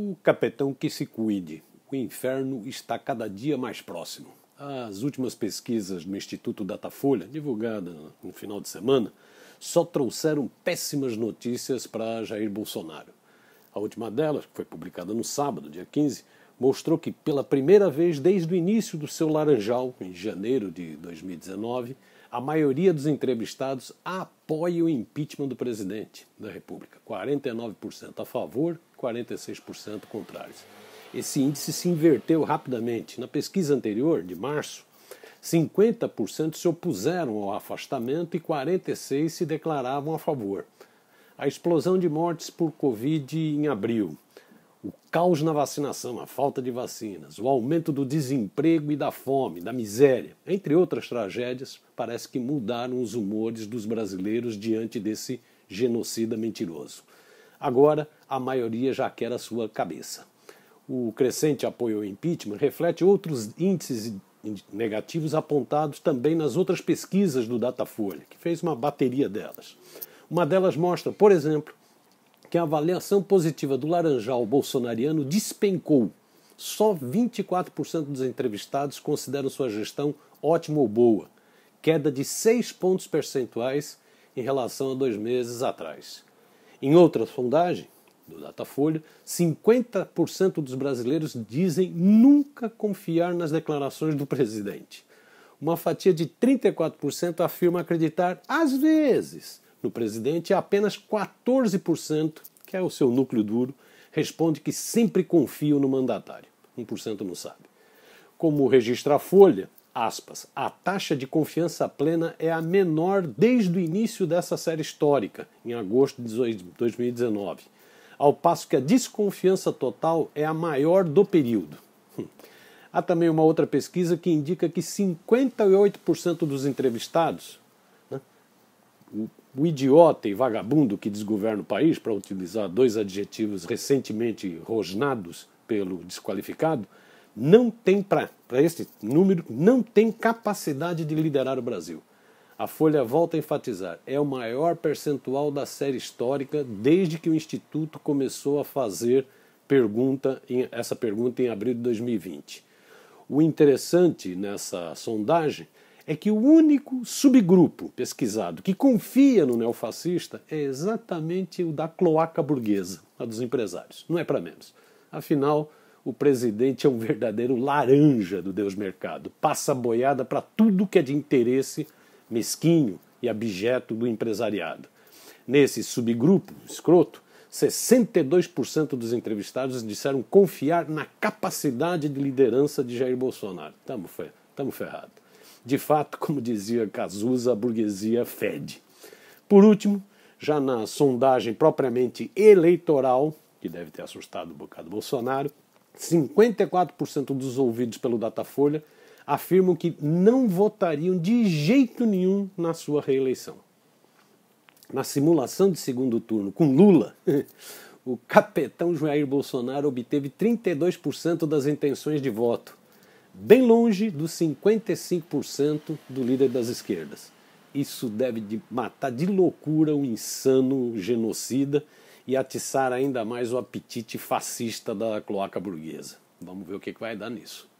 O capitão cuide. O inferno está cada dia mais próximo. As últimas pesquisas no Instituto Datafolha, divulgadas no final de semana, só trouxeram péssimas notícias para Jair Bolsonaro. A última delas, que foi publicada no sábado, dia 15, mostrou que, pela primeira vez desde o início do seu laranjal, em janeiro de 2019, a maioria dos entrevistados apoia o impeachment do presidente da República. 49% a favor 46% contrários. Esse índice se inverteu rapidamente. Na pesquisa anterior, de março, 50% se opuseram ao afastamento e 46% se declaravam a favor. A explosão de mortes por Covid em abril, o caos na vacinação, a falta de vacinas, o aumento do desemprego e da fome, da miséria, entre outras tragédias, parece que mudaram os humores dos brasileiros diante desse genocida mentiroso. Agora, a maioria já quer a sua cabeça. O crescente apoio ao impeachment reflete outros índices negativos apontados também nas outras pesquisas do Datafolha, que fez uma bateria delas. Uma delas mostra, por exemplo, que a avaliação positiva do laranjal bolsonariano despencou. Só 24% dos entrevistados consideram sua gestão ótima ou boa, queda de 6 pontos percentuais em relação a dois meses atrás. Em outra sondagem, do Datafolha, 50% dos brasileiros dizem nunca confiar nas declarações do presidente. Uma fatia de 34% afirma acreditar, às vezes, no presidente, e apenas 14%, que é o seu núcleo duro, responde que sempre confiam no mandatário. 1% não sabe. Como registra a Folha, aspas, a taxa de confiança plena é a menor desde o início dessa série histórica, em agosto de 2019, ao passo que a desconfiança total é a maior do período. Hum. Há também uma outra pesquisa que indica que 58% dos entrevistados, né, o, o idiota e vagabundo que desgoverna o país, para utilizar dois adjetivos recentemente rosnados pelo desqualificado, não tem, para este número, não tem capacidade de liderar o Brasil. A Folha volta a enfatizar: é o maior percentual da série histórica desde que o Instituto começou a fazer pergunta em, essa pergunta em abril de 2020. O interessante nessa sondagem é que o único subgrupo pesquisado que confia no neofascista é exatamente o da cloaca burguesa, a dos empresários. Não é para menos. Afinal, o presidente é um verdadeiro laranja do Deus Mercado. Passa boiada para tudo que é de interesse mesquinho e abjeto do empresariado. Nesse subgrupo, escroto, 62% dos entrevistados disseram confiar na capacidade de liderança de Jair Bolsonaro. Estamos fe ferrados. De fato, como dizia Cazuza, a burguesia fede. Por último, já na sondagem propriamente eleitoral, que deve ter assustado um bocado Bolsonaro, 54% dos ouvidos pelo Datafolha afirmam que não votariam de jeito nenhum na sua reeleição. Na simulação de segundo turno com Lula, o capetão Jair Bolsonaro obteve 32% das intenções de voto, bem longe dos 55% do líder das esquerdas. Isso deve matar de loucura o insano genocida e atiçar ainda mais o apetite fascista da cloaca burguesa. Vamos ver o que, que vai dar nisso.